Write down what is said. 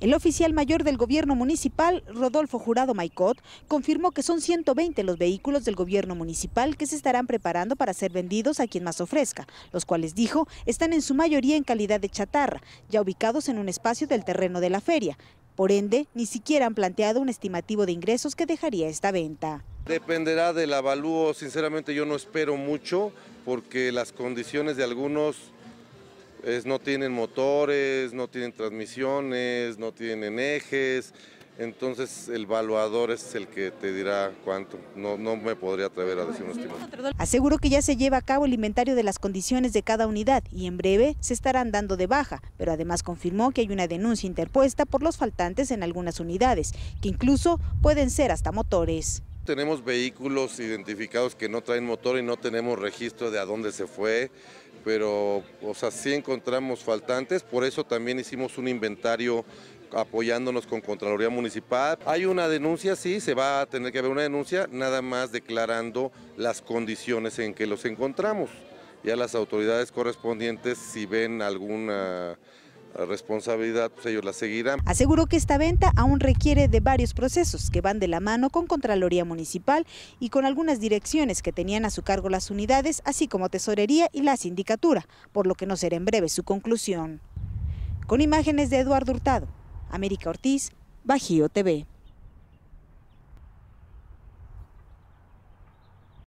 El oficial mayor del gobierno municipal, Rodolfo Jurado Maicot, confirmó que son 120 los vehículos del gobierno municipal que se estarán preparando para ser vendidos a quien más ofrezca, los cuales dijo están en su mayoría en calidad de chatarra, ya ubicados en un espacio del terreno de la feria. Por ende, ni siquiera han planteado un estimativo de ingresos que dejaría esta venta. Dependerá del avalúo, sinceramente yo no espero mucho porque las condiciones de algunos es, no tienen motores, no tienen transmisiones, no tienen ejes, entonces el valuador es el que te dirá cuánto. No, me podría atrever a decir un Aseguro que ya se lleva a cabo el inventario de las condiciones de cada unidad y en breve se estarán dando de baja, pero además confirmó que hay una denuncia interpuesta por los faltantes en algunas unidades, que incluso pueden ser hasta motores. Tenemos vehículos identificados que no traen motor y no tenemos registro de a dónde se fue pero o sea, sí encontramos faltantes, por eso también hicimos un inventario apoyándonos con Contraloría Municipal. Hay una denuncia, sí, se va a tener que haber una denuncia, nada más declarando las condiciones en que los encontramos. y a las autoridades correspondientes, si ven alguna la responsabilidad, pues, ellos la seguirán. Aseguró que esta venta aún requiere de varios procesos que van de la mano con Contraloría Municipal y con algunas direcciones que tenían a su cargo las unidades, así como Tesorería y la Sindicatura, por lo que no será en breve su conclusión. Con imágenes de Eduardo Hurtado, América Ortiz, Bajío TV.